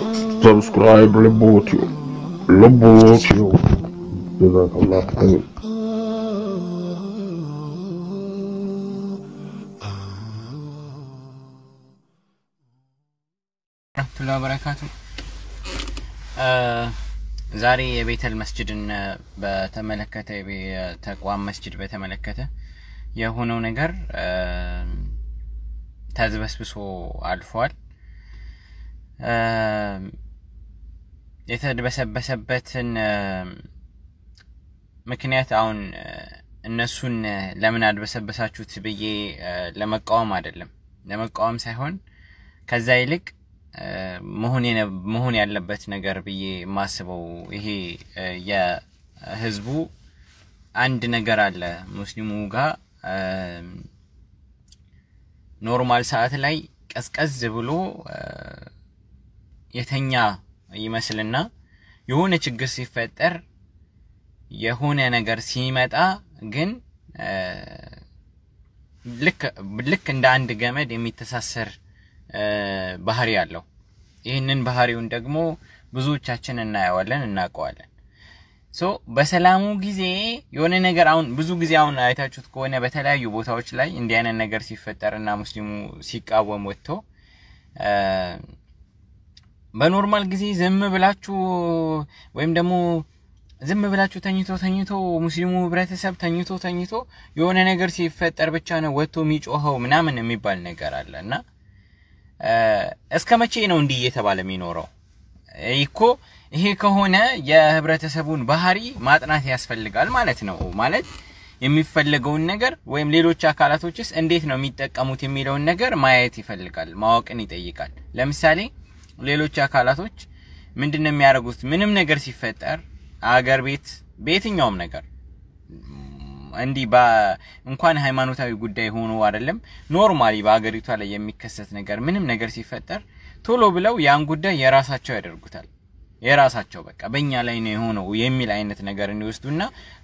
Subscribe Lobot you. Jazakallah khair. በረካቱ ዛሬ የቤተል መስጅድን uh, በተመለከተ የተቋም መስጅድ በተመለከተ የሆነው ነገር uh, ተዝበስብሶ አልፏል። የተድበሰበሰበትን ምክንያት አሁን እነሱን ለምን አድበሰበሳችሁት ብዬ ለመቃወም አይደለም፣ ለመቃወም ሳይሆን ከዛ ይልቅ መሆን ያለበት ነገር ብዬ የማስበው ይሄ የህዝቡ አንድ ነገር አለ ሙስሊሙ ጋር ኖርማል ሰዓት ላይ ቀዝቀዝ ብሎ የተኛ ይመስልና የሆነ ችግር ሲፈጠር የሆነ ነገር ሲመጣ ግን ልክ እንደ አንድ ገመድ የሚተሳሰር ባህሪ አለው። ይህንን ባህሪውን ደግሞ ብዙዎቻችን እናየዋለን፣ እናውቀዋለን። ሶ በሰላሙ ጊዜ የሆነ ነገር አሁን ብዙ ጊዜ አሁን አይታችሁት ከሆነ በተለያዩ ቦታዎች ላይ እንዲህ አይነት ነገር ሲፈጠርና ሙስሊሙ ሲቃወም ወጥቶ በኖርማል ጊዜ ዝም ብላችሁ ወይም ደግሞ ዝም ብላችሁ ተኝቶ ተኝቶ ሙስሊሙ ህብረተሰብ ተኝቶ ተኝቶ የሆነ ነገር ሲፈጠር ብቻ ነው ወጥቶ የሚጮኸው ምናምን የሚባል ነገር አለ እና እስከ መቼ ነው እንዲህ እየተባለ የሚኖረው? ይኮ ይሄ ከሆነ የህብረተሰቡን ባህሪ ማጥናት ያስፈልጋል ማለት ነው። ማለት የሚፈለገውን ነገር ወይም ሌሎች አካላቶችስ እንዴት ነው የሚጠቀሙት የሚለውን ነገር ማየት ይፈልጋል፣ ማወቅን ይጠይቃል። ለምሳሌ ሌሎች አካላቶች ምንድን ነው የሚያደርጉት? ምንም ነገር ሲፈጠር አገር ቤት በየትኛውም ነገር እንዲህ እንኳን ሃይማኖታዊ ጉዳይ ሆኖ አይደለም፣ ኖርማሊ በአገሪቷ ላይ የሚከሰት ነገር ምንም ነገር ሲፈጠር ቶሎ ብለው ያን ጉዳይ የራሳቸው ያደርጉታል። የራሳቸው በቃ በእኛ ላይ ነው የሆነው የሚል አይነት ነገር እንዲወስዱና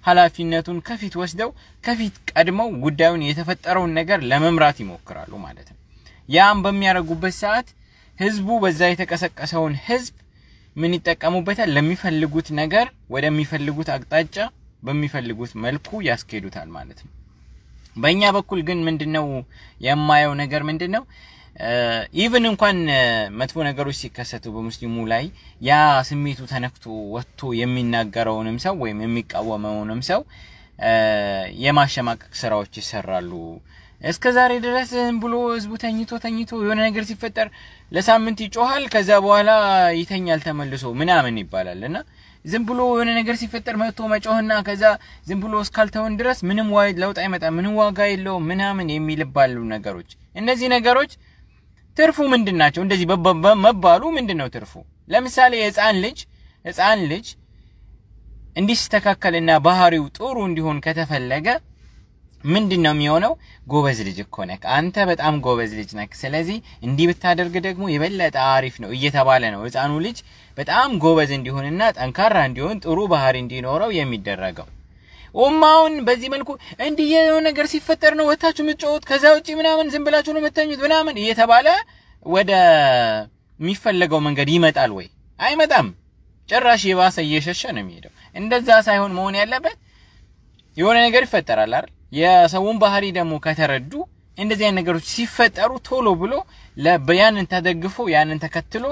ኃላፊነቱን ከፊት ወስደው ከፊት ቀድመው ጉዳዩን የተፈጠረውን ነገር ለመምራት ይሞክራሉ ማለት ነው። ያም በሚያደርጉበት ሰዓት ህዝቡ በዛ የተቀሰቀሰውን ህዝብ ምን ይጠቀሙበታል? ለሚፈልጉት ነገር ወደሚፈልጉት አቅጣጫ በሚፈልጉት መልኩ ያስኬዱታል ማለት ነው። በእኛ በኩል ግን ምንድነው የማየው ነገር ምንድነው? ኢቭን እንኳን መጥፎ ነገሮች ሲከሰቱ በሙስሊሙ ላይ ያ ስሜቱ ተነክቶ ወጥቶ የሚናገረውንም ሰው ወይም የሚቃወመውንም ሰው የማሸማቀቅ ስራዎች ይሰራሉ። እስከ ዛሬ ድረስ ዝም ብሎ ህዝቡ ተኝቶ ተኝቶ የሆነ ነገር ሲፈጠር ለሳምንት ይጮሃል፣ ከዛ በኋላ ይተኛል ተመልሶ ምናምን ይባላል እና ዝም ብሎ የሆነ ነገር ሲፈጠር መጥቶ መጮህና ከዛ ዝም ብሎ እስካልተውን ድረስ ምንም ለውጥ አይመጣም፣ ምንም ዋጋ የለው ምናምን የሚልባሉ ነገሮች። እነዚህ ነገሮች ትርፉ ምንድን ናቸው? እንደዚህ መባሉ ምንድን ነው ትርፉ? ለምሳሌ የህፃን ልጅ ህፃን ልጅ እንዲስተካከልና ባህሪው ጥሩ እንዲሆን ከተፈለገ ምንድን ነው የሚሆነው? ጎበዝ ልጅ እኮ ነክ፣ አንተ በጣም ጎበዝ ልጅ ነክ፣ ስለዚህ እንዲህ ብታደርግ ደግሞ የበለጠ አሪፍ ነው እየተባለ ነው ህፃኑ ልጅ በጣም ጎበዝ እንዲሆንና ጠንካራ እንዲሆን ጥሩ ባህሪ እንዲኖረው የሚደረገው። ኡማውን በዚህ መልኩ እንዲህ የሆነ ነገር ሲፈጠር ነው ወታችሁ የምትጮሁት፣ ከዛ ውጪ ምናምን ዝም ብላችሁ ነው የምትተኙት ምናምን እየተባለ ወደ የሚፈለገው መንገድ ይመጣል ወይ? አይመጣም። ጭራሽ የባሰ እየሸሸ ነው የሚሄደው። እንደዛ ሳይሆን መሆን ያለበት የሆነ ነገር ይፈጠራል አይደል የሰውን ባህሪ ደግሞ ከተረዱ እንደዚህ አይነት ነገሮች ሲፈጠሩ ቶሎ ብሎ ያንን ተደግፎ ያንን ተከትሎ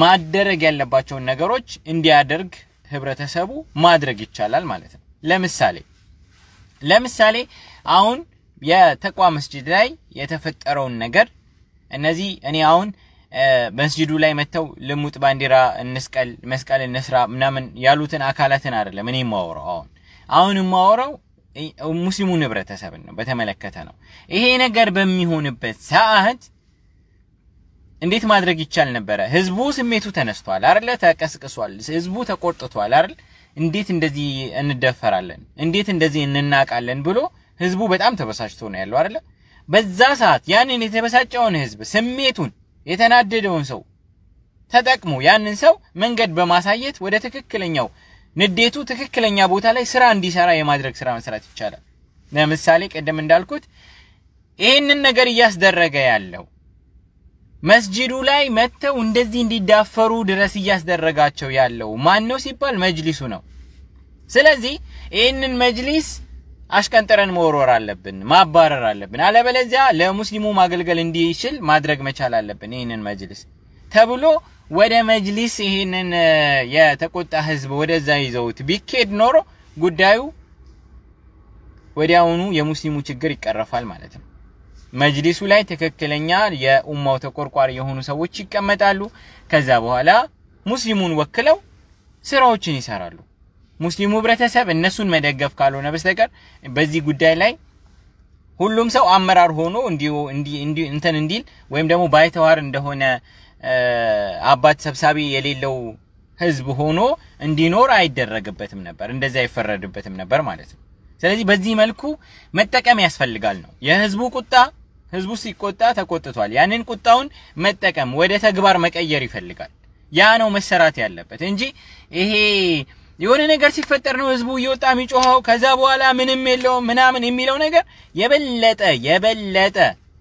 ማደረግ ያለባቸውን ነገሮች እንዲያደርግ ህብረተሰቡ ማድረግ ይቻላል ማለት ነው። ለምሳሌ ለምሳሌ አሁን የተቋም መስጂድ ላይ የተፈጠረውን ነገር እነዚህ እኔ አሁን መስጂዱ ላይ መጥተው ልሙጥ ባንዲራ እንስቀል መስቀል እንስራ ምናምን ያሉትን አካላትን አይደለም እኔ የማወራው አሁን አሁን የማወራው ሙስሊሙን ህብረተሰብን ነው በተመለከተ ነው። ይሄ ነገር በሚሆንበት ሰዓት እንዴት ማድረግ ይቻል ነበረ? ህዝቡ ስሜቱ ተነስቷል አይደለ? ተቀስቅሷል። ህዝቡ ተቆርጥቷል አይደል? እንዴት እንደዚህ እንደፈራለን? እንዴት እንደዚህ እንናቃለን? ብሎ ህዝቡ በጣም ተበሳጭቶ ነው ያለው አይደለ? በዛ ሰዓት ያንን የተበሳጨውን ህዝብ ስሜቱን የተናደደውን ሰው ተጠቅሞ ያንን ሰው መንገድ በማሳየት ወደ ትክክለኛው ንዴቱ ትክክለኛ ቦታ ላይ ስራ እንዲሰራ የማድረግ ስራ መስራት ይቻላል። ለምሳሌ ቅድም እንዳልኩት ይህንን ነገር እያስደረገ ያለው መስጂዱ ላይ መጥተው እንደዚህ እንዲዳፈሩ ድረስ እያስደረጋቸው ያለው ማን ነው ሲባል መጅሊሱ ነው። ስለዚህ ይህንን መጅሊስ አሽቀንጥረን መወርወር አለብን፣ ማባረር አለብን። አለበለዚያ ለሙስሊሙ ማገልገል እንዲችል ማድረግ መቻል አለብን ይህንን መጅልስ ተብሎ ወደ መጅሊስ ይህንን የተቆጣ ህዝብ ወደዛ ይዘውት ቢኬድ ኖሮ ጉዳዩ ወዲያውኑ የሙስሊሙ ችግር ይቀረፋል ማለት ነው። መጅሊሱ ላይ ትክክለኛ የኡማው ተቆርቋሪ የሆኑ ሰዎች ይቀመጣሉ። ከዛ በኋላ ሙስሊሙን ወክለው ስራዎችን ይሰራሉ። ሙስሊሙ ህብረተሰብ እነሱን መደገፍ ካልሆነ በስተቀር በዚህ ጉዳይ ላይ ሁሉም ሰው አመራር ሆኖ እንዲ እንትን እንዲል ወይም ደግሞ ባይተዋር እንደሆነ አባት ሰብሳቢ የሌለው ህዝብ ሆኖ እንዲኖር አይደረግበትም ነበር፣ እንደዚህ አይፈረድበትም ነበር ማለት ነው። ስለዚህ በዚህ መልኩ መጠቀም ያስፈልጋል ነው የህዝቡ ቁጣ ህዝቡ ሲቆጣ ተቆጥቷል። ያንን ቁጣውን መጠቀም ወደ ተግባር መቀየር ይፈልጋል። ያ ነው መሰራት ያለበት እንጂ ይሄ የሆነ ነገር ሲፈጠር ነው ህዝቡ እየወጣ የሚጮኸው ከዛ በኋላ ምንም የለውም ምናምን የሚለው ነገር የበለጠ የበለጠ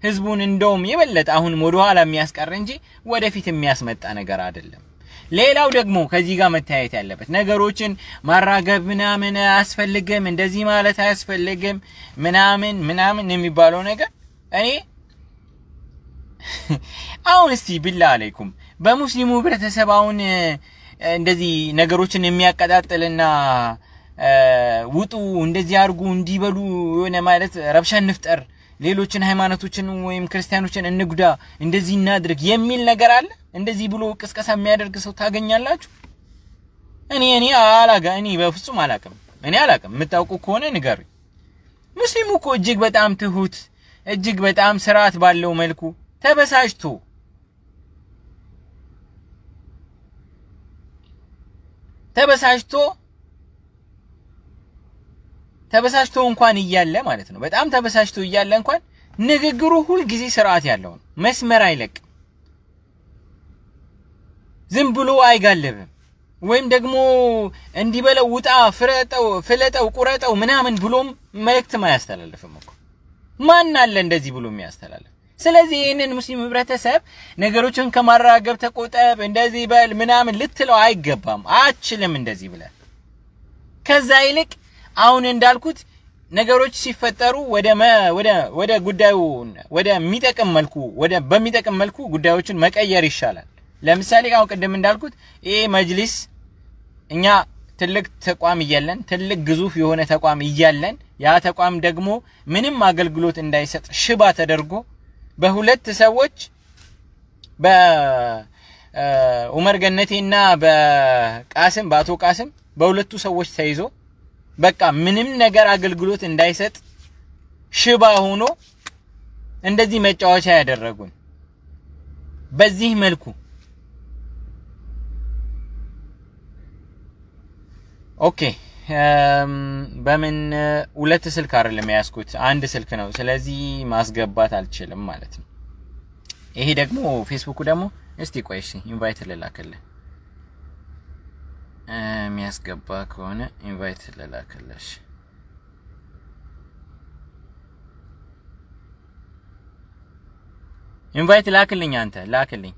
ህዝቡን እንደውም የበለጠ አሁንም ወደኋላ የሚያስቀር እንጂ ወደፊት የሚያስመጣ ነገር አይደለም። ሌላው ደግሞ ከዚህ ጋር መታየት ያለበት ነገሮችን ማራገብ ምናምን አያስፈልግም፣ እንደዚህ ማለት አያስፈልግም ምናምን ምናምን የሚባለው ነገር እኔ አሁን እስቲ ቢላ አለይኩም በሙስሊሙ ህብረተሰብ አሁን እንደዚህ ነገሮችን የሚያቀጣጥልና ውጡ፣ እንደዚህ አድርጉ፣ እንዲበሉ የሆነ ማለት ረብሻ እንፍጠር ሌሎችን ሃይማኖቶችን ወይም ክርስቲያኖችን እንጉዳ፣ እንደዚህ እናድርግ የሚል ነገር አለ? እንደዚህ ብሎ ቅስቀሳ የሚያደርግ ሰው ታገኛላችሁ? እኔ እኔ አላጋ እኔ በፍጹም አላቅም። እኔ አላቅም። የምታውቁ ከሆነ ንገሩኝ። ሙስሊሙ እኮ እጅግ በጣም ትሁት፣ እጅግ በጣም ስርዓት ባለው መልኩ ተበሳጭቶ ተበሳጭቶ ተበሳጭቶ እንኳን እያለ ማለት ነው። በጣም ተበሳጭቶ እያለ እንኳን ንግግሩ ሁልጊዜ ስርዓት ያለው ነው። መስመር አይለቅም። ዝም ብሎ አይጋለብም። ወይም ደግሞ እንዲበለው ውጣ፣ ፍረጠው፣ ፍለጠው፣ ቁረጠው ምናምን ብሎም መልእክትም አያስተላልፍም እኮ ማን አለ እንደዚህ ብሎ የሚያስተላልፍ? ስለዚህ ይህንን ሙስሊም ህብረተሰብ ነገሮችን ከማራገብ ተቆጠብ፣ እንደዚህ በል ምናምን ልትለው አይገባም። አችልም እንደዚህ ብለ ከዛ ይልቅ አሁን እንዳልኩት ነገሮች ሲፈጠሩ ወደ ወደ ጉዳዩ ወደ ሚጠቅም መልኩ ወደ በሚጠቅም መልኩ ጉዳዮችን መቀየር ይሻላል። ለምሳሌ አሁን ቅድም እንዳልኩት ይሄ መጅሊስ እኛ ትልቅ ተቋም እያለን ትልቅ ግዙፍ የሆነ ተቋም እያለን ያ ተቋም ደግሞ ምንም አገልግሎት እንዳይሰጥ ሽባ ተደርጎ በሁለት ሰዎች በኡመር ገነቴና በቃስም በአቶ ቃስም በሁለቱ ሰዎች ተይዞ በቃ ምንም ነገር አገልግሎት እንዳይሰጥ ሽባ ሆኖ እንደዚህ መጫወቻ ያደረጉን። በዚህ መልኩ ኦኬ። በምን ሁለት ስልክ አይደለም የያዝኩት፣ አንድ ስልክ ነው። ስለዚህ ማስገባት አልችልም ማለት ነው። ይሄ ደግሞ ፌስቡኩ ደግሞ እስቲ ቆይ እሺ ኢንቫይት ልላክልህ የሚያስገባ ከሆነ ኢንቫይት ልላክልሽ። ኢንቫይት ላክልኝ፣ አንተ ላክልኝ።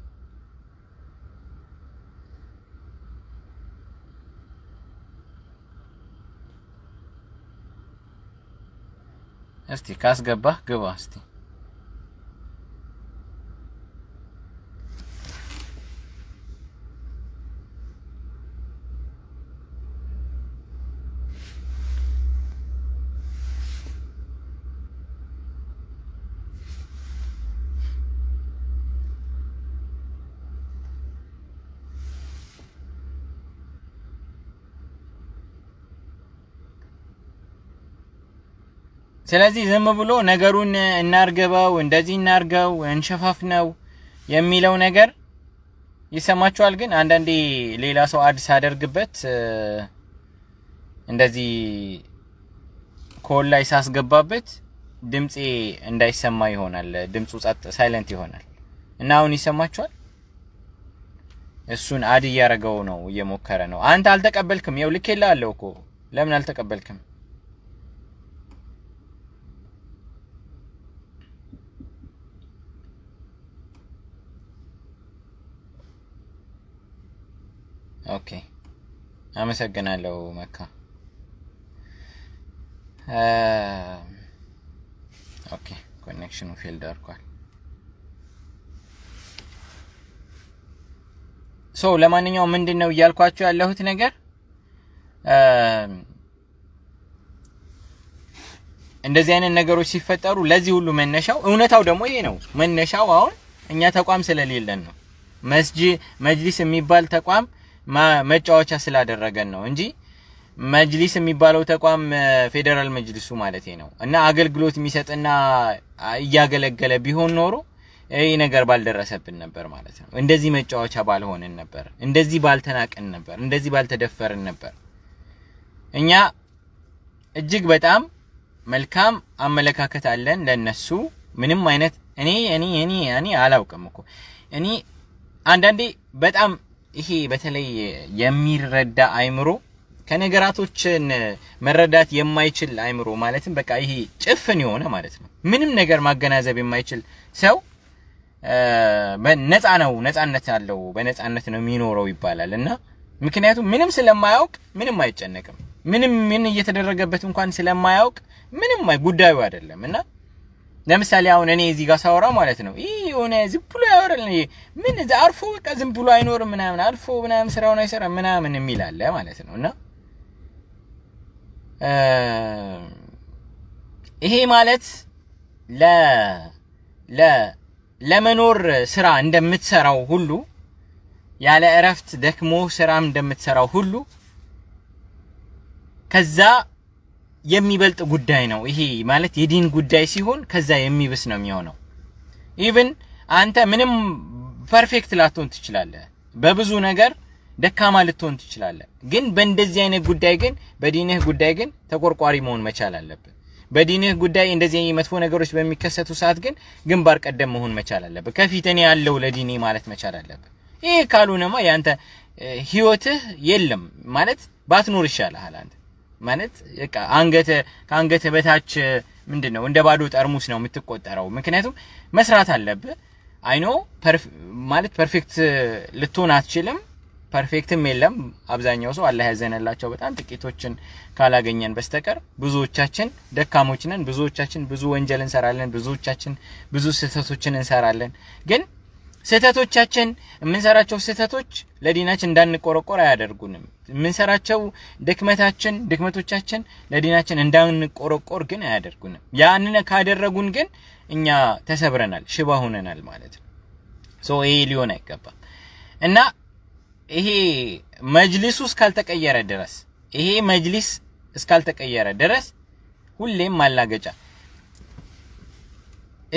እስቲ ካስገባህ ግባ እስቲ ስለዚህ ዝም ብሎ ነገሩን እናርግበው፣ እንደዚህ እናርገው፣ እንሸፋፍነው የሚለው ነገር ይሰማችኋል። ግን አንዳንዴ ሌላ ሰው አድ ሳደርግበት እንደዚህ ኮል ላይ ሳስገባበት ድምፄ እንዳይሰማ ይሆናል። ድምፁ ጸጥ ሳይለንት ይሆናል እና አሁን ይሰማችኋል። እሱን አድ እያደረገው ነው፣ እየሞከረ ነው። አንተ አልተቀበልክም። ይኸው ልኬልሃለሁ እኮ ለምን አልተቀበልክም? ኦኬ አመሰግናለሁ መካ ኦኬ ኮኔክሽኑ ፌል ዳርኳል ሶ ለማንኛውም ምንድን ነው እያልኳቸው ያለሁት ነገር እንደዚህ አይነት ነገሮች ሲፈጠሩ ለዚህ ሁሉ መነሻው እውነታው ደግሞ ይሄ ነው። መነሻው አሁን እኛ ተቋም ስለሌለን ነው። መስጂ መጅሊስ የሚባል ተቋም መጫወቻ ስላደረገን ነው እንጂ መጅሊስ የሚባለው ተቋም ፌዴራል መጅሊሱ ማለት ነው እና አገልግሎት የሚሰጥና እያገለገለ ቢሆን ኖሮ ይህ ነገር ባልደረሰብን ነበር ማለት ነው። እንደዚህ መጫወቻ ባልሆንን ነበር፣ እንደዚህ ባልተናቅን ነበር፣ እንደዚህ ባልተደፈርን ነበር። እኛ እጅግ በጣም መልካም አመለካከት አለን ለነሱ። ምንም አይነት እኔ እኔ እኔ እኔ አላውቅም እኮ እኔ አንዳንዴ በጣም ይሄ በተለይ የሚረዳ አይምሮ ከነገራቶችን መረዳት የማይችል አይምሮ ማለትም በቃ ይሄ ጭፍን የሆነ ማለት ነው። ምንም ነገር ማገናዘብ የማይችል ሰው ነፃ ነው፣ ነፃነት አለው፣ በነፃነት ነው የሚኖረው ይባላል እና ምክንያቱም ምንም ስለማያውቅ ምንም አይጨነቅም። ምንም ምን እየተደረገበት እንኳን ስለማያውቅ ምንም ጉዳዩ አይደለም እና ለምሳሌ አሁን እኔ እዚህ ጋር ሳወራ ማለት ነው ይህ የሆነ ዝም ብሎ ያወራል ምን አርፎ በቃ ዝም ብሎ አይኖርም ምናምን አልፎ ምናምን ስራውን አይሰራም ምናምን የሚል አለ ማለት ነው እና ይሄ ማለት ለ ለ ለመኖር ስራ እንደምትሰራው ሁሉ ያለ እረፍት ደክሞ ስራም እንደምትሰራው ሁሉ ከዛ የሚበልጥ ጉዳይ ነው። ይሄ ማለት የዲን ጉዳይ ሲሆን ከዛ የሚብስ ነው የሚሆነው። ኢቭን አንተ ምንም ፐርፌክት ላትሆን ትችላለህ። በብዙ ነገር ደካማ ልትሆን ትችላለህ። ግን በእንደዚህ አይነት ጉዳይ ግን በዲንህ ጉዳይ ግን ተቆርቋሪ መሆን መቻል አለብን። በዲንህ ጉዳይ እንደዚህ አይነት መጥፎ ነገሮች በሚከሰቱ ሰዓት ግን ግንባር ቀደም መሆን መቻል አለብን። ከፊት እኔ ያለው ለዲኔ ማለት መቻል አለብን። ይሄ ካልሆነማ ያንተ ህይወትህ የለም ማለት ባትኖር ይሻልሃል አንተ ማለት አንገተ ከአንገት በታች ምንድን ነው እንደ ባዶ ጠርሙስ ነው የምትቆጠረው። ምክንያቱም መስራት አለብህ። አይኖ ማለት ፐርፌክት ልትሆን አትችልም። ፐርፌክትም የለም። አብዛኛው ሰው አላህ ያዘነላቸው በጣም ጥቂቶችን ካላገኘን በስተቀር ብዙዎቻችን ደካሞች ነን። ብዙዎቻችን ብዙ ወንጀል እንሰራለን። ብዙዎቻችን ብዙ ስህተቶችን እንሰራለን ግን ስህተቶቻችን የምንሰራቸው ስህተቶች ለዲናችን እንዳንቆረቆር አያደርጉንም። የምንሰራቸው ድክመታችን ድክመቶቻችን ለዲናችን እንዳንቆረቆር ግን አያደርጉንም። ያንን ካደረጉን ግን እኛ ተሰብረናል፣ ሽባ ሆነናል ማለት ነው። ይሄ ሊሆን አይገባም እና ይሄ መጅሊሱ እስካልተቀየረ ድረስ ይሄ መጅሊስ እስካልተቀየረ ድረስ ሁሌም ማላገጫ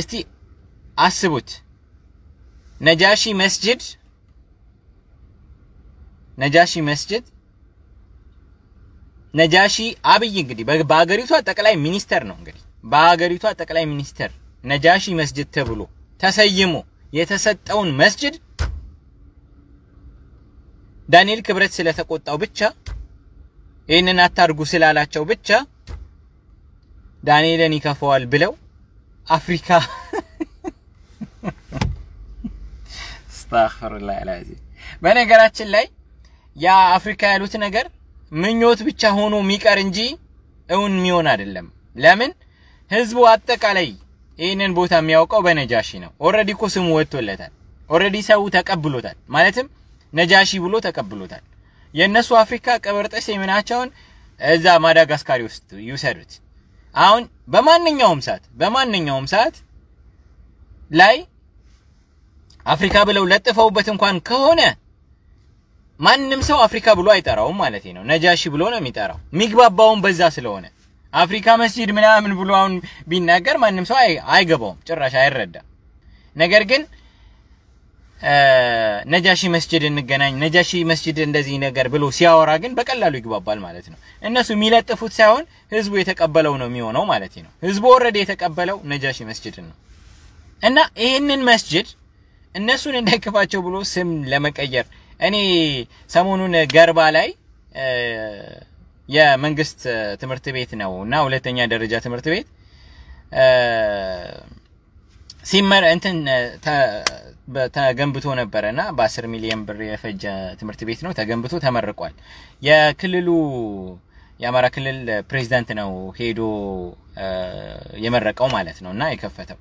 እስቲ አስቡት። ነጃሺ መስጅድ ነጃሺ መስጅድ ነጃሺ አብይ እንግዲህ በሀገሪቷ ጠቅላይ ሚኒስተር ነው። እንግዲህ በሀገሪቷ ጠቅላይ ሚኒስተር ነጃሺ መስጅድ ተብሎ ተሰይሞ የተሰጠውን መስጅድ ዳንኤል ክብረት ስለተቆጣው ብቻ ይህንን አታርጉ ስላላቸው ብቻ ዳንኤልን ይከፈዋል ብለው አፍሪካ አስተግፍሩላህ አልዓዚም። በነገራችን ላይ ያ አፍሪካ ያሉት ነገር ምኞት ብቻ ሆኖ የሚቀር እንጂ እውን የሚሆን አይደለም። ለምን ህዝቡ አጠቃላይ ይህንን ቦታ የሚያውቀው በነጃሺ ነው። ኦልሬዲ እኮ ስሙ ወጥቶለታል። ኦልሬዲ ሰው ተቀብሎታል። ማለትም ነጃሺ ብሎ ተቀብሎታል። የእነሱ አፍሪካ ቀበርጠሴ ምናቸውን እዛ ማዳጋስካሪ ውስጥ ይውሰዱት። አሁን በማንኛውም ሰዓት በማንኛውም ሰዓት ላይ አፍሪካ ብለው ለጥፈውበት እንኳን ከሆነ ማንም ሰው አፍሪካ ብሎ አይጠራውም ማለት ነው። ነጃሺ ብሎ ነው የሚጠራው ሚግባባውን በዛ ስለሆነ አፍሪካ መስጂድ ምናምን ብሎ አሁን ቢናገር ማንም ሰው አይገባውም፣ ጭራሽ አይረዳም። ነገር ግን ነጃሺ መስጂድ እንገናኝ፣ ነጃሺ መስጂድ እንደዚህ ነገር ብሎ ሲያወራ ግን በቀላሉ ይግባባል ማለት ነው። እነሱ የሚለጥፉት ሳይሆን ህዝቡ የተቀበለው ነው የሚሆነው ማለት ነው። ህዝቡ ወረደ የተቀበለው ነጃሺ መስጂድን ነው እና ይህንን መስጂድ እነሱን እንዳይከፋቸው ብሎ ስም ለመቀየር እኔ ሰሞኑን ገርባ ላይ የመንግስት ትምህርት ቤት ነው እና ሁለተኛ ደረጃ ትምህርት ቤት ሲመር እንትን ተገንብቶ ነበረ እና በ10 ሚሊዮን ብር የፈጀ ትምህርት ቤት ነው ተገንብቶ ተመርቋል። የክልሉ የአማራ ክልል ፕሬዚዳንት ነው ሄዶ የመረቀው ማለት ነው እና የከፈተው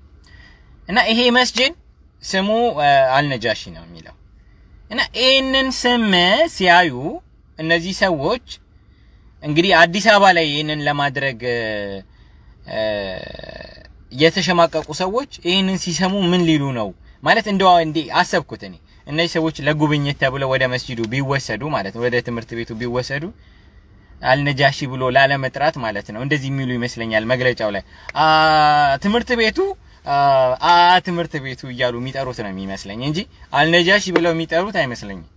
እና ይሄ መስጅድ ስሙ አልነጃሺ ነው የሚለው እና ይህንን ስም ሲያዩ እነዚህ ሰዎች እንግዲህ አዲስ አበባ ላይ ይህንን ለማድረግ የተሸማቀቁ ሰዎች ይህንን ሲሰሙ ምን ሊሉ ነው ማለት እንደ እንዲ አሰብኩት እኔ እነዚህ ሰዎች ለጉብኝት ተብለው ወደ መስጂዱ ቢወሰዱ ማለት ነው ወደ ትምህርት ቤቱ ቢወሰዱ አልነጃሺ ብሎ ላለመጥራት ማለት ነው እንደዚህ የሚሉ ይመስለኛል መግለጫው ላይ ትምህርት ቤቱ አ ትምህርት ቤቱ እያሉ የሚጠሩት ነው የሚመስለኝ እንጂ አልነጃሺ ብለው የሚጠሩት አይመስለኝም።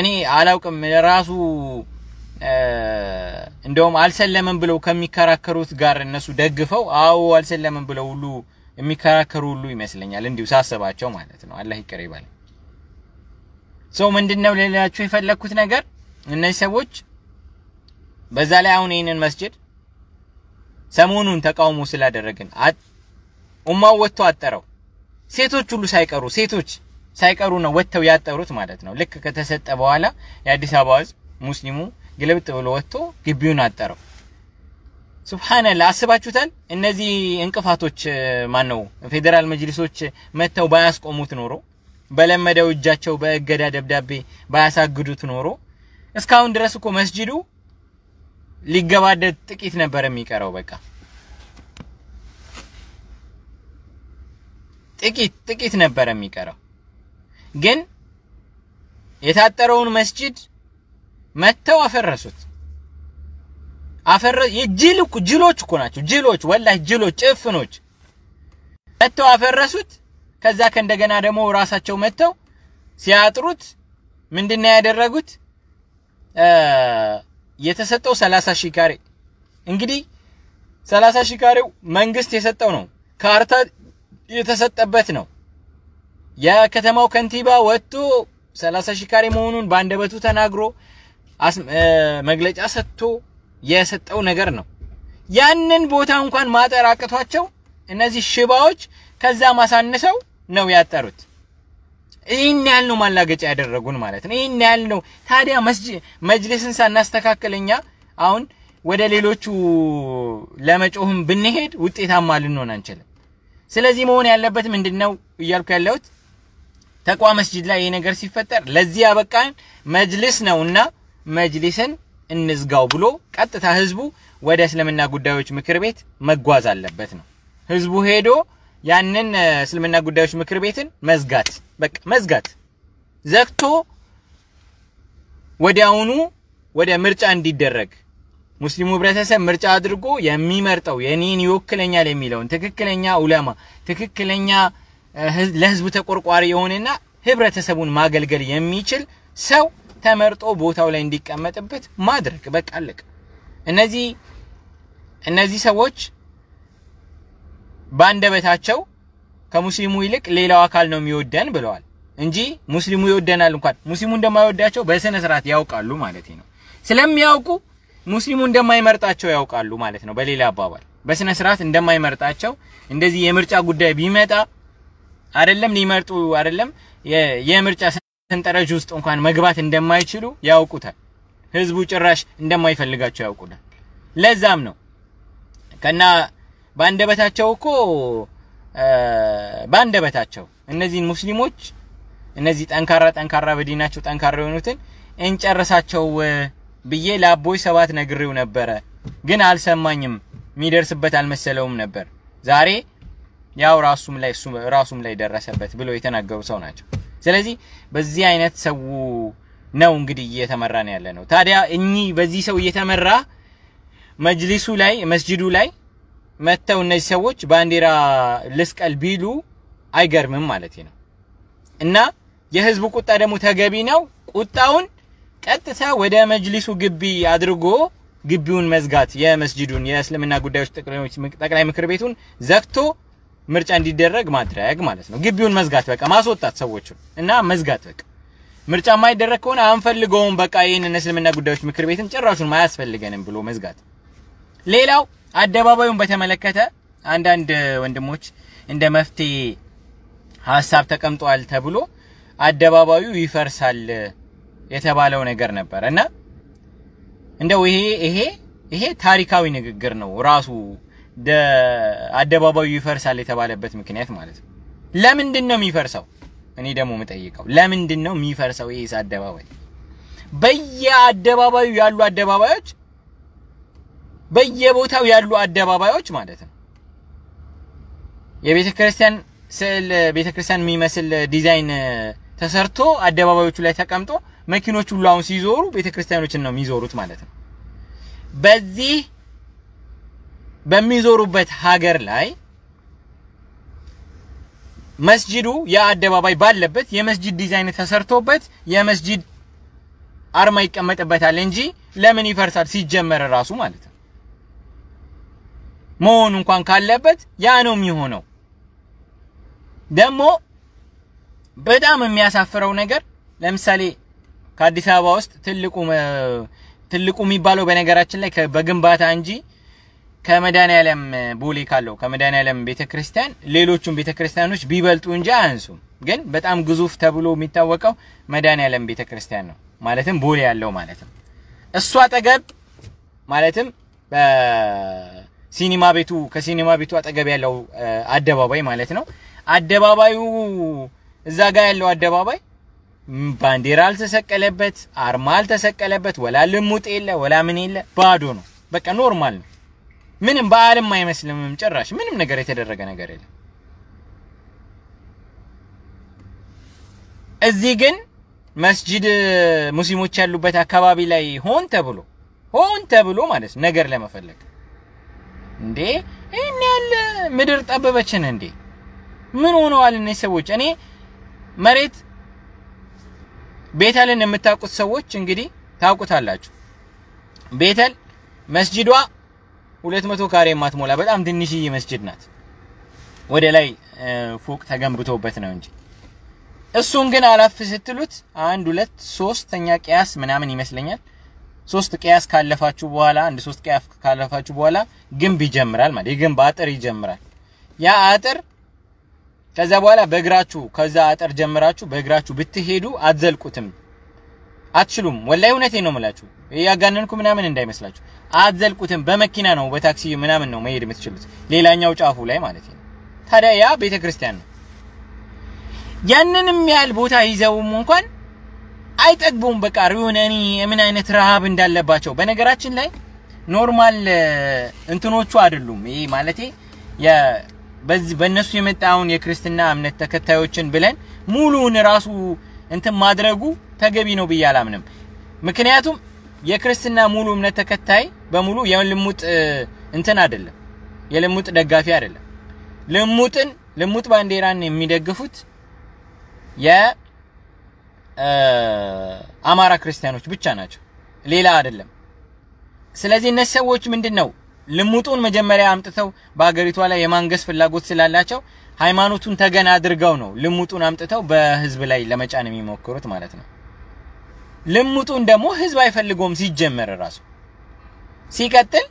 እኔ አላውቅም ራሱ እንደውም አልሰለምም ብለው ከሚከራከሩት ጋር እነሱ ደግፈው አዎ አልሰለምም ብለው ሁሉ የሚከራከሩ ሁሉ ይመስለኛል፣ እንዲሁ ሳስባቸው ማለት ነው። አላህ ይቅር ይበል። ሰው ምንድነው ሌላቸው የፈለግኩት ነገር እነዚህ ሰዎች በዛ ላይ አሁን ይህንን መስጅድ ሰሞኑን ተቃውሞ ስላደረግን ኡማው ወጥቶ አጠረው። ሴቶች ሁሉ ሳይቀሩ ሴቶች ሳይቀሩ ነው ወጥተው ያጠሩት ማለት ነው። ልክ ከተሰጠ በኋላ የአዲስ አበባ ህዝብ ሙስሊሙ ግልብጥ ብሎ ወጥቶ ግቢውን አጠረው። ሱብሃንአላህ አስባችሁታል? እነዚህ እንቅፋቶች ማን ነው ፌዴራል መጅሊሶች መጥተው ባያስቆሙት ኖሮ በለመደው እጃቸው በእገዳ ደብዳቤ ባያሳግዱት ኖሮ እስካሁን ድረስ እኮ መስጂዱ ሊገባደድ ጥቂት ነበር የሚቀረው በቃ ጥቂት ጥቂት ነበረ የሚቀረው። ግን የታጠረውን መስጂድ መተው አፈረሱት። አፈረ የጅል እኮ ጅሎች እኮ ናቸው። ጅሎች ወላሂ ጅሎች፣ ጭፍኖች መተው አፈረሱት። ከዛ ከእንደገና ደግሞ ራሳቸው መተው ሲያጥሩት ምንድነው ያደረጉት? የተሰጠው 30 ሺህ ካሬ እንግዲህ 30 ሺህ ካሬው መንግስት የሰጠው ነው። ካርታ የተሰጠበት ነው። የከተማው ከንቲባ ወጥቶ 30 ሺህ ካሬ መሆኑን በአንደበቱ ተናግሮ መግለጫ ሰጥቶ የሰጠው ነገር ነው። ያንን ቦታ እንኳን ማጠር አቅቷቸው እነዚህ ሽባዎች ከዛ ማሳንሰው ነው ያጠሩት። ይህን ያህል ነው ማላገጫ ያደረጉን ማለት ነው። ይህን ያህል ነው ታዲያ መጅልስን ሳናስተካክል እኛ አሁን ወደ ሌሎቹ ለመጮህም ብንሄድ ውጤታማ ልንሆን አንችልም። ስለዚህ መሆን ያለበት ምንድን ነው እያልኩ ያለሁት ተቋም መስጂድ ላይ ይሄ ነገር ሲፈጠር ለዚህ ያበቃን መጅልስ ነውና መጅሊስን እንዝጋው ብሎ ቀጥታ ህዝቡ ወደ እስልምና ጉዳዮች ምክር ቤት መጓዝ አለበት ነው። ህዝቡ ሄዶ ያንን እስልምና ጉዳዮች ምክር ቤትን መዝጋት በቃ መዝጋት ዘግቶ ወዲያውኑ ወደ ምርጫ እንዲደረግ ሙስሊሙ ህብረተሰብ ምርጫ አድርጎ የሚመርጠው የኔን ይወክለኛል የሚለውን ትክክለኛ ዑለማ ትክክለኛ ለህዝቡ ተቆርቋሪ የሆነና ህብረተሰቡን ማገልገል የሚችል ሰው ተመርጦ ቦታው ላይ እንዲቀመጥበት ማድረግ በቃ አለቀ። እነዚህ እነዚህ ሰዎች ባንደበታቸው ከሙስሊሙ ይልቅ ሌላው አካል ነው የሚወደን ብለዋል እንጂ ሙስሊሙ ይወደናል እንኳን ሙስሊሙ እንደማይወዳቸው በስነ ስርዓት ያውቃሉ ማለት ነው። ስለሚያውቁ ሙስሊሙ እንደማይመርጣቸው ያውቃሉ ማለት ነው። በሌላ አባባል በስነ ስርዓት እንደማይመርጣቸው እንደዚህ የምርጫ ጉዳይ ቢመጣ አይደለም ሊመርጡ አይደለም የምርጫ ሰንጠረዥ ውስጥ እንኳን መግባት እንደማይችሉ ያውቁታል። ህዝቡ ጭራሽ እንደማይፈልጋቸው ያውቁታል። ለዛም ነው ከና ባንደበታቸው እኮ ባንደበታቸው እነዚህን ሙስሊሞች እነዚህ ጠንካራ ጠንካራ በዲናቸው ጠንካራ የሆኑትን እንጨርሳቸው ብዬ ለአቦይ ሰባት ነግሬው ነበረ፣ ግን አልሰማኝም። የሚደርስበት አልመሰለውም ነበር። ዛሬ ያው ራሱም ላይ ራሱም ላይ ደረሰበት ብሎ የተናገሩ ሰው ናቸው። ስለዚህ በዚህ አይነት ሰው ነው እንግዲህ እየተመራ ነው ያለ ነው። ታዲያ እኚህ በዚህ ሰው እየተመራ መጅሊሱ ላይ መስጂዱ ላይ መጥተው እነዚህ ሰዎች ባንዲራ ልስቀል ቢሉ አይገርምም ማለት ነው። እና የህዝቡ ቁጣ ደግሞ ተገቢ ነው። ቁጣውን ቀጥታ ወደ መጅሊሱ ግቢ አድርጎ ግቢውን መዝጋት የመስጂዱን የእስልምና ጉዳዮች ጠቅላይ ምክር ቤቱን ዘግቶ ምርጫ እንዲደረግ ማድረግ ማለት ነው። ግቢውን መዝጋት በቃ ማስወጣት ሰዎቹን እና መዝጋት በቃ ምርጫ የማይደረግ ከሆነ አንፈልገውም በቃ ይህንን እስልምና ጉዳዮች ምክር ቤትን ጭራሹን አያስፈልገንም ብሎ መዝጋት። ሌላው አደባባዩን በተመለከተ አንዳንድ ወንድሞች እንደ መፍትሄ ሀሳብ ተቀምጧል ተብሎ አደባባዩ ይፈርሳል የተባለው ነገር ነበር እና እንደው ይሄ ይሄ ይሄ ታሪካዊ ንግግር ነው ራሱ አደባባዩ ይፈርሳል የተባለበት ምክንያት ማለት ነው። ለምንድን ነው የሚፈርሰው? እኔ ደግሞ የምጠይቀው ለምንድን ነው የሚፈርሰው ይሄ አደባባይ? በየአደባባዩ ያሉ አደባባዮች በየቦታው ያሉ አደባባዮች ማለት ነው የቤተ ክርስቲያን ስዕል ቤተ ክርስቲያን የሚመስል ዲዛይን ተሰርቶ አደባባዮቹ ላይ ተቀምጦ መኪኖች ሁሉ አሁን ሲዞሩ ቤተክርስቲያኖችን ነው የሚዞሩት ማለት ነው። በዚህ በሚዞሩበት ሀገር ላይ መስጂዱ የአደባባይ ባለበት የመስጂድ ዲዛይን ተሰርቶበት የመስጂድ አርማ ይቀመጥበታል እንጂ ለምን ይፈርሳል ሲጀመር ራሱ ማለት ነው። መሆኑ እንኳን ካለበት ያ ነው የሚሆነው። ደግሞ በጣም የሚያሳፍረው ነገር ለምሳሌ ከአዲስ አበባ ውስጥ ትልቁ ትልቁ የሚባለው በነገራችን ላይ በግንባታ እንጂ ከመድኃኔዓለም ቦሌ ካለው ከመድኃኔዓለም ቤተክርስቲያን ሌሎቹም ቤተክርስቲያኖች ቢበልጡ እንጂ አያንሱም። ግን በጣም ግዙፍ ተብሎ የሚታወቀው መድኃኔዓለም ቤተክርስቲያን ነው። ማለትም ቦሌ ያለው ማለት ነው። እሱ አጠገብ ማለትም ሲኒማ ቤቱ ከሲኒማ ቤቱ አጠገብ ያለው አደባባይ ማለት ነው። አደባባዩ እዛ ጋር ያለው አደባባይ ባንዲራ አልተሰቀለበት፣ አርማ አልተሰቀለበት፣ ወላ ልሙጥ የለ ወላ ምን የለ፣ ባዶ ነው። በቃ ኖርማል ነው። ምንም በዓልም አይመስልም ጭራሽ ምንም ነገር የተደረገ ነገር የለም። እዚህ ግን መስጂድ ሙስሊሞች ያሉበት አካባቢ ላይ ሆን ተብሎ ሆን ተብሎ ማለት ነገር ለመፈለግ እንዴ ይህን ያለ ምድር ጠበበችን እንዴ? ምን ሆነዋል እነዚህ ሰዎች? እኔ መሬት ቤተልን የምታውቁት ሰዎች እንግዲህ ታውቁታላችሁ። ቤተል መስጂዷ 200 ካሬ የማትሞላ በጣም ትንሽዬ መስጂድ ናት። ወደ ላይ ፎቅ ተገንብቶበት ነው እንጂ እሱን ግን አላፍ ስትሉት አንድ ሁለት ሶስተኛ ቅያስ ምናምን ይመስለኛል። ሶስት ቅያስ ካለፋችሁ በኋላ አንድ ሶስት ቅያስ ካለፋችሁ በኋላ ግንብ ይጀምራል ማለት የግንብ አጥር ይጀምራል። ያ አጥር ከዛ በኋላ በእግራችሁ ከዛ አጥር ጀምራችሁ በእግራችሁ ብትሄዱ አትዘልቁትም፣ አትችሉም። ወላይ እውነቴ ነው የምላችሁ፣ እያጋነንኩ ምናምን እንዳይመስላችሁ። አትዘልቁትም። በመኪና ነው በታክሲ ምናምን ነው መሄድ የምትችሉት፣ ሌላኛው ጫፉ ላይ ማለት ነው። ታዲያ ያ ቤተ ክርስቲያን ነው። ያንንም ያህል ቦታ ይዘውም እንኳን አይጠግቡም። በቃ ሪሆነ እኔ ምን አይነት ረሃብ እንዳለባቸው በነገራችን ላይ ኖርማል እንትኖቹ አይደሉም። ይሄ ማለቴ በዚህ በእነሱ የመጣውን የክርስትና እምነት ተከታዮችን ብለን ሙሉውን ራሱ እንትን ማድረጉ ተገቢ ነው ብዬ አላምንም። ምክንያቱም የክርስትና ሙሉ እምነት ተከታይ በሙሉ የልሙጥ እንትን አይደለም፣ የልሙጥ ደጋፊ አይደለም። ልሙጥን ልሙጥ ባንዲራን የሚደግፉት የአማራ ክርስቲያኖች ብቻ ናቸው፣ ሌላ አይደለም። ስለዚህ እነዚህ ሰዎች ምንድን ነው ልሙጡን መጀመሪያ አምጥተው በሀገሪቷ ላይ የማንገስ ፍላጎት ስላላቸው ሃይማኖቱን ተገን አድርገው ነው ልሙጡን አምጥተው በህዝብ ላይ ለመጫን የሚሞክሩት ማለት ነው። ልሙጡን ደግሞ ህዝብ አይፈልገውም ሲጀመር ራሱ። ሲቀጥል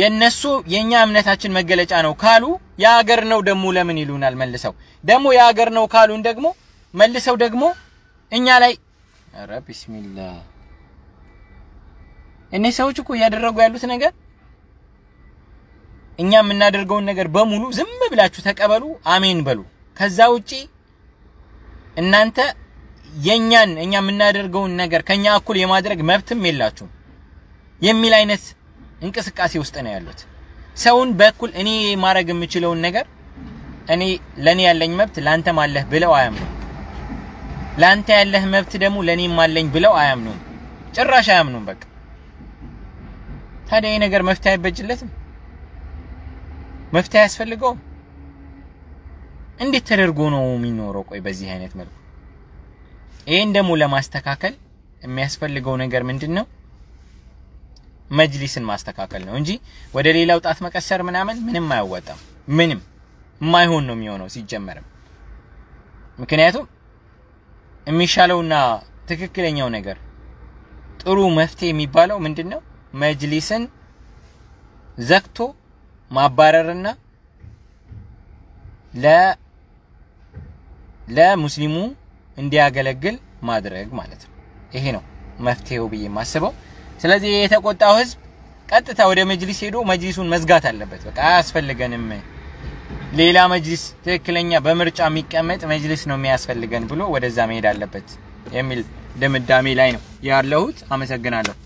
የነሱ የኛ እምነታችን መገለጫ ነው ካሉ የሀገር ነው ደግሞ ለምን ይሉናል መልሰው። ደግሞ የሀገር ነው ካሉን ደግሞ መልሰው ደግሞ እኛ ላይ ኧረ ቢስሚላህ እነዚህ ሰዎች እኮ እያደረጉ ያሉት ነገር እኛ የምናደርገውን ነገር በሙሉ ዝም ብላችሁ ተቀበሉ፣ አሜን በሉ። ከዛ ውጪ እናንተ የኛን እኛ የምናደርገውን ነገር ከኛ እኩል የማድረግ መብትም የላችሁም የሚል አይነት እንቅስቃሴ ውስጥ ነው ያሉት። ሰውን በኩል እኔ ማድረግ የምችለውን ነገር እኔ ለኔ ያለኝ መብት ላንተም አለህ ብለው አያምኑም። ላንተ ያለህ መብት ደግሞ ለኔም አለኝ ብለው አያምኑም። ጭራሽ አያምኑም። በቃ ታዲያ ይሄ ነገር መፍትሄ አይበጅለትም? መፍትሄ ያስፈልገው እንዴት ተደርጎ ነው የሚኖረው? ቆይ በዚህ አይነት መልኩ ይሄን ደግሞ ለማስተካከል የሚያስፈልገው ነገር ምንድን ነው? መጅሊስን ማስተካከል ነው እንጂ ወደ ሌላው ጣት መቀሰር ምናምን ምንም አያወጣም። ምንም የማይሆን ነው የሚሆነው ሲጀመርም። ምክንያቱም የሚሻለውና ትክክለኛው ነገር ጥሩ መፍትሄ የሚባለው ምንድን ነው? መጅሊስን ዘግቶ ማባረርና ለ ለሙስሊሙ እንዲያገለግል ማድረግ ማለት ነው። ይሄ ነው መፍትሄው ብዬ የማስበው። ስለዚህ የተቆጣው ህዝብ ቀጥታ ወደ መጅሊስ ሄዶ መጅሊሱን መዝጋት አለበት። በቃ አያስፈልገንም፣ ሌላ መጅሊስ፣ ትክክለኛ በምርጫ የሚቀመጥ መጅሊስ ነው የሚያስፈልገን ብሎ ወደዛ መሄድ አለበት የሚል ድምዳሜ ላይ ነው ያለሁት። አመሰግናለሁ።